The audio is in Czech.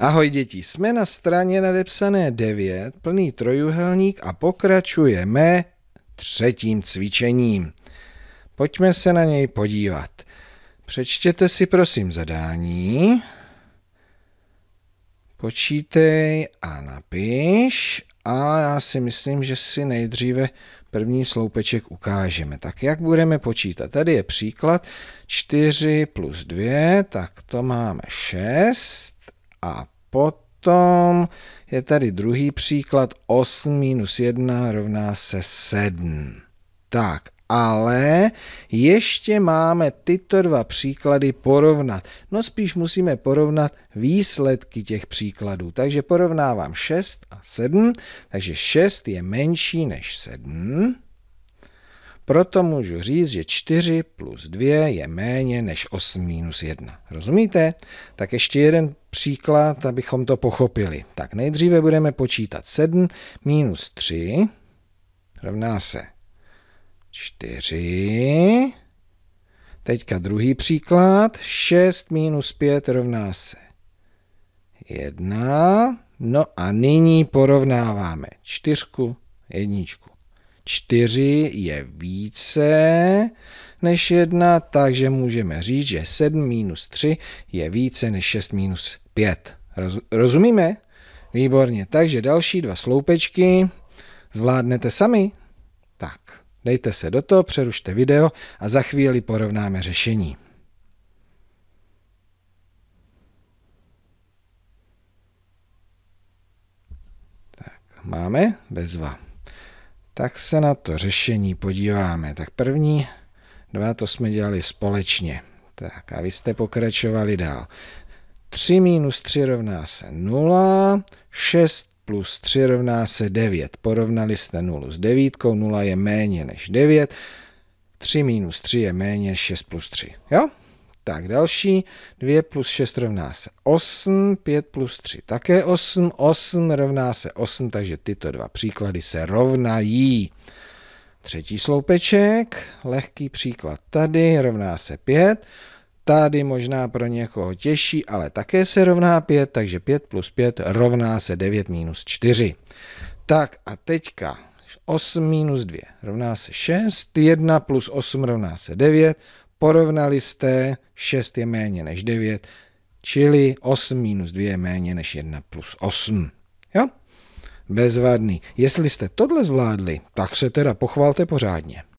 Ahoj děti, jsme na straně nadepsané 9, plný trojuhelník a pokračujeme třetím cvičením. Pojďme se na něj podívat. Přečtěte si prosím zadání. Počítej a napiš. A já si myslím, že si nejdříve první sloupeček ukážeme. Tak jak budeme počítat? Tady je příklad 4 plus 2, tak to máme 6 a potom je tady druhý příklad 8 minus 1 rovná se 7. Tak, ale ještě máme tyto dva příklady porovnat. No spíš musíme porovnat výsledky těch příkladů. Takže porovnávám 6 a 7, takže 6 je menší než 7. Proto můžu říct, že 4 plus 2 je méně než 8 minus 1. Rozumíte? Tak ještě jeden příklad, abychom to pochopili. Tak nejdříve budeme počítat 7 minus 3 rovná se 4. Teďka druhý příklad. 6 minus 5 rovná se 1. No a nyní porovnáváme 4, jedničku. 4 je více než 1, takže můžeme říct, že 7 minus 3 je více než 6 minus 5. Rozumíme? Výborně, takže další dva sloupečky zvládnete sami. Tak, dejte se do toho, přerušte video a za chvíli porovnáme řešení. Tak, máme bezva. Tak se na to řešení podíváme. Tak první dva to jsme dělali společně. Tak a vy jste pokračovali dál. 3 minus 3 rovná se 0, 6 plus 3 rovná se 9. Porovnali jste 0 s 9, 0 je méně než 9, 3 minus 3 je méně než 6 plus 3. Jo? Tak další, 2 plus 6 rovná se 8, 5 plus 3 také 8, 8 rovná se 8, takže tyto dva příklady se rovnají. Třetí sloupeček, lehký příklad tady, rovná se 5, tady možná pro někoho těžší, ale také se rovná 5, takže 5 plus 5 rovná se 9 minus 4. Tak a teďka 8 minus 2 rovná se 6, 1 plus 8 rovná se 9, Porovnali jste, 6 je méně než 9, čili 8 minus 2 je méně než 1 plus 8. Jo? Bezvadný. Jestli jste tohle zvládli, tak se teda pochválte pořádně.